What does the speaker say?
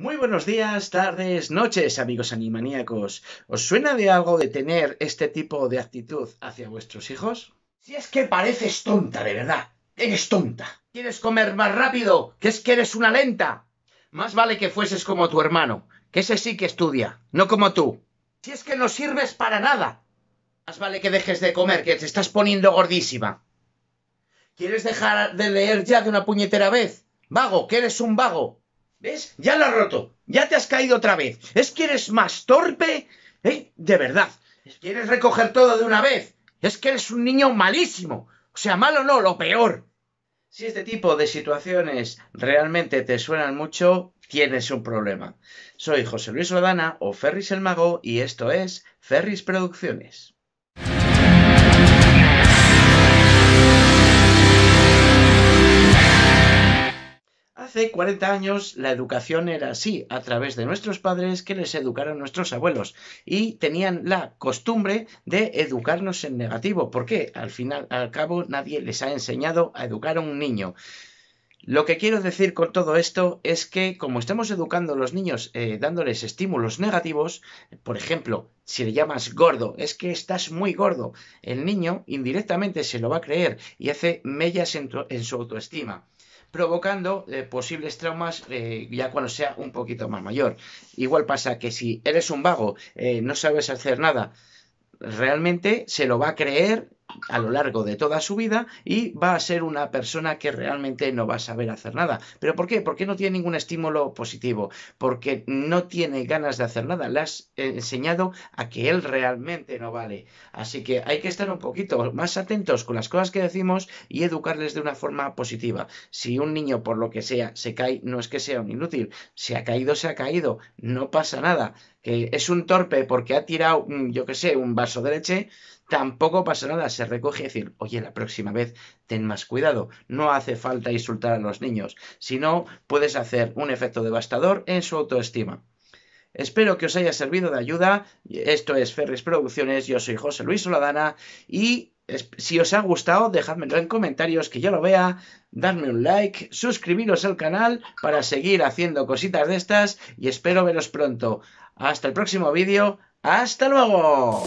Muy buenos días, tardes, noches, amigos animaníacos. ¿Os suena de algo de tener este tipo de actitud hacia vuestros hijos? Si es que pareces tonta, de verdad. Eres tonta. ¿Quieres comer más rápido? ¿Que es que eres una lenta? Más vale que fueses como tu hermano, que ese sí que estudia, no como tú. Si es que no sirves para nada. Más vale que dejes de comer, que te estás poniendo gordísima. ¿Quieres dejar de leer ya de una puñetera vez? Vago, que eres un vago. ¿Ves? Ya lo has roto. Ya te has caído otra vez. Es que eres más torpe. ¿eh? De verdad. Quieres recoger todo de una vez. Es que eres un niño malísimo. O sea, malo no, lo peor. Si este tipo de situaciones realmente te suenan mucho, tienes un problema. Soy José Luis Rodana o Ferris el Mago y esto es Ferris Producciones. Hace 40 años la educación era así, a través de nuestros padres que les educaron nuestros abuelos y tenían la costumbre de educarnos en negativo, porque al final, al cabo, nadie les ha enseñado a educar a un niño. Lo que quiero decir con todo esto es que como estamos educando a los niños eh, dándoles estímulos negativos, por ejemplo, si le llamas gordo, es que estás muy gordo, el niño indirectamente se lo va a creer y hace mellas en su autoestima provocando eh, posibles traumas eh, ya cuando sea un poquito más mayor. Igual pasa que si eres un vago, eh, no sabes hacer nada, realmente se lo va a creer a lo largo de toda su vida y va a ser una persona que realmente no va a saber hacer nada. ¿Pero por qué? Porque no tiene ningún estímulo positivo, porque no tiene ganas de hacer nada. Le has enseñado a que él realmente no vale. Así que hay que estar un poquito más atentos con las cosas que decimos y educarles de una forma positiva. Si un niño, por lo que sea, se cae, no es que sea un inútil. Se ha caído, se ha caído. No pasa nada que es un torpe porque ha tirado, yo qué sé, un vaso de leche, tampoco pasa nada, se recoge y decir, oye, la próxima vez ten más cuidado, no hace falta insultar a los niños, sino puedes hacer un efecto devastador en su autoestima. Espero que os haya servido de ayuda. Esto es Ferris Producciones, yo soy José Luis Soladana y si os ha gustado, dejadme en comentarios que yo lo vea, darme un like, suscribiros al canal para seguir haciendo cositas de estas y espero veros pronto. Hasta el próximo vídeo. ¡Hasta luego!